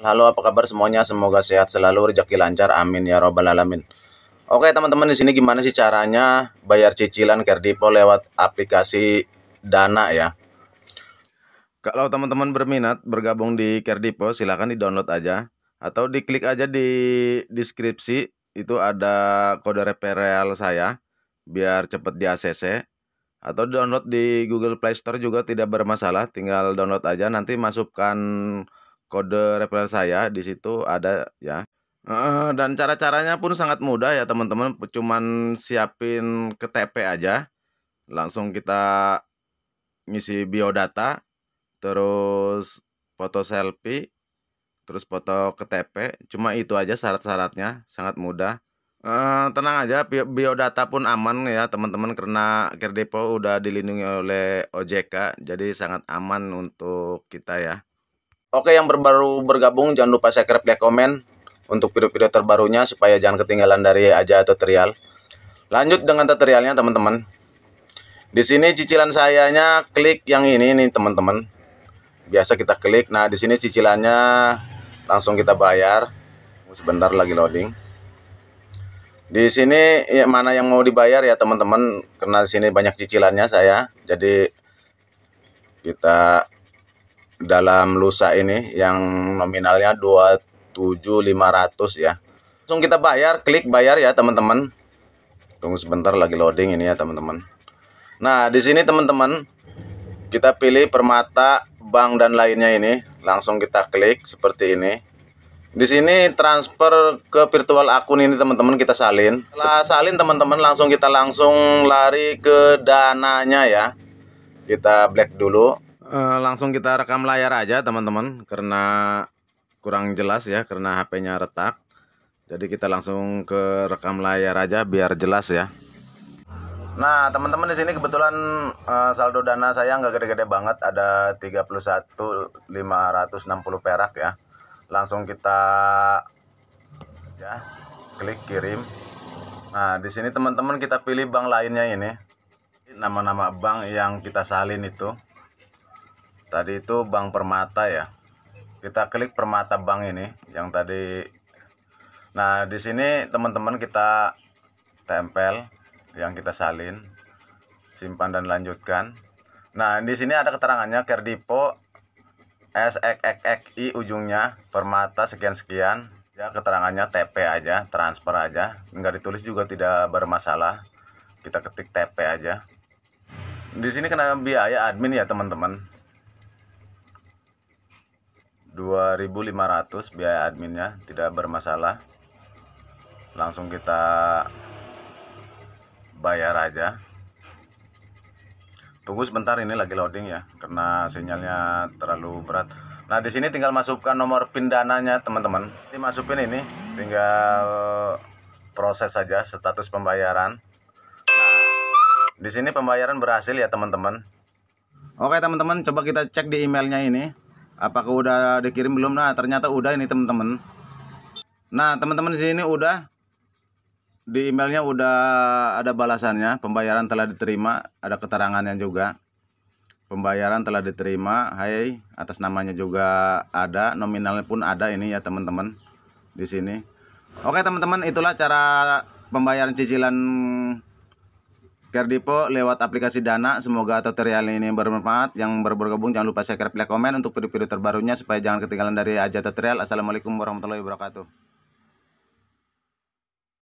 Halo, apa kabar semuanya? Semoga sehat selalu, rezeki lancar. Amin ya robbal alamin. Oke, teman-teman di sini gimana sih caranya bayar cicilan Kerdipo lewat aplikasi Dana ya? Kalau teman-teman berminat bergabung di Kerdipo, silahkan di-download aja atau diklik aja di deskripsi itu ada kode referral saya biar cepet di ACC atau download di Google Play Store juga tidak bermasalah, tinggal download aja nanti masukkan kode referensi saya di situ ada ya. dan cara-caranya pun sangat mudah ya teman-teman, cuman siapin ke TP aja. Langsung kita ngisi biodata, terus foto selfie, terus foto ke TP. Cuma itu aja syarat-syaratnya, sangat mudah. tenang aja, biodata pun aman ya teman-teman karena Kerdepo udah dilindungi oleh OJK, jadi sangat aman untuk kita ya. Oke yang baru bergabung jangan lupa subscribe like komen untuk video-video terbarunya supaya jangan ketinggalan dari aja tutorial. Lanjut dengan tutorialnya teman-teman. Di sini cicilan sayanya klik yang ini nih teman-teman. Biasa kita klik. Nah, di sini cicilannya langsung kita bayar. Oh, sebentar lagi loading. Di sini ya, mana yang mau dibayar ya teman-teman karena di sini banyak cicilannya saya. Jadi kita dalam lusa ini yang nominalnya 27500 ya. Langsung kita bayar, klik bayar ya teman-teman. Tunggu sebentar lagi loading ini ya teman-teman. Nah, di sini teman-teman kita pilih permata, bank dan lainnya ini, langsung kita klik seperti ini. Di sini transfer ke virtual akun ini teman-teman kita salin. Setelah salin teman-teman langsung kita langsung lari ke dananya ya. Kita black dulu eh, langsung kita rekam layar aja teman-teman karena kurang jelas ya karena HP-nya retak. Jadi kita langsung ke rekam layar aja biar jelas ya. Nah, teman-teman di sini kebetulan uh, saldo dana saya nggak gede-gede banget, ada 31.560 perak ya. Langsung kita ya, klik kirim. Nah, di sini teman-teman kita pilih bank lainnya ini. Nama-nama bank yang kita salin itu tadi itu Bank Permata ya kita klik Permata Bank ini yang tadi nah di sini teman-teman kita tempel yang kita salin simpan dan lanjutkan nah di sini ada keterangannya Kerdipo S I ujungnya Permata sekian sekian ya keterangannya TP aja transfer aja nggak ditulis juga tidak bermasalah kita ketik TP aja di sini kena biaya admin ya teman-teman 2500 biaya adminnya tidak bermasalah langsung kita bayar aja tunggu sebentar ini lagi loading ya karena sinyalnya terlalu berat nah di sini tinggal masukkan nomor pin dananya teman-teman dimasukin ini tinggal proses saja status pembayaran nah di sini pembayaran berhasil ya teman-teman Oke teman-teman coba kita cek di emailnya ini apakah udah dikirim belum nah ternyata udah ini teman-teman nah teman-teman di sini udah di emailnya udah ada balasannya pembayaran telah diterima ada keterangannya juga pembayaran telah diterima hai atas namanya juga ada nominalnya pun ada ini ya teman-teman di sini oke teman-teman itulah cara pembayaran cicilan Kerdipo lewat aplikasi Dana. Semoga tutorial ini bermanfaat. Yang baru bergabung jangan lupa share, like, komen untuk video-video terbarunya supaya jangan ketinggalan dari aja tutorial. Assalamualaikum warahmatullahi wabarakatuh.